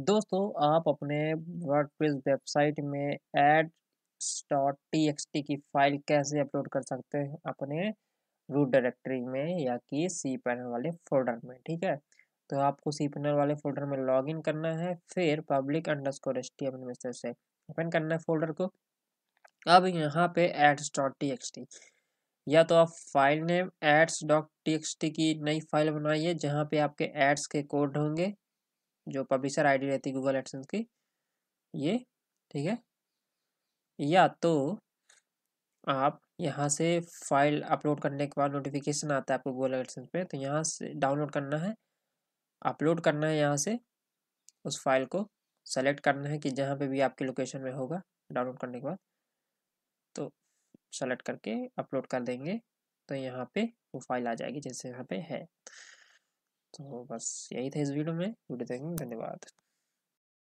दोस्तों आप अपने वर्डप्रेस वेबसाइट में ads dot T X T की फाइल कैसे अपलोड कर सकते हैं अपने रूट डायरेक्टरी में या कि सी पैनल वाले फोल्डर में ठीक है तो आपको सी पैनल वाले फोल्डर में लॉगिन करना है फिर public underscore S T में से ओपन करना है फोल्डर को अब यहाँ पे ads dot T X T या तो आप file name ads dot T X T की नई फाइल बनाइए जहाँ पे आपके एड्स के कोड होंगे जो पब्लिशर आईडी रहती है गूगल एडसेंस की ये ठीक है या तो आप यहाँ से फाइल अपलोड करने के बाद नोटिफिकेशन आता है आपको गूगल एडसेंस पे तो यहाँ से डाउनलोड करना है अपलोड करना है यहाँ से उस फाइल को सेलेक्ट करना है कि जहाँ पे भी आपके लोकेशन में होगा डाउनलोड करने के बाद तो सेलेक्ट करके अपलोड कर देंगे तो यहाँ पे वो फाइल आ जाएगी जैसे यहाँ पे है तो बस यही था इस वीडियो में वीडियो देखने धन्यवाद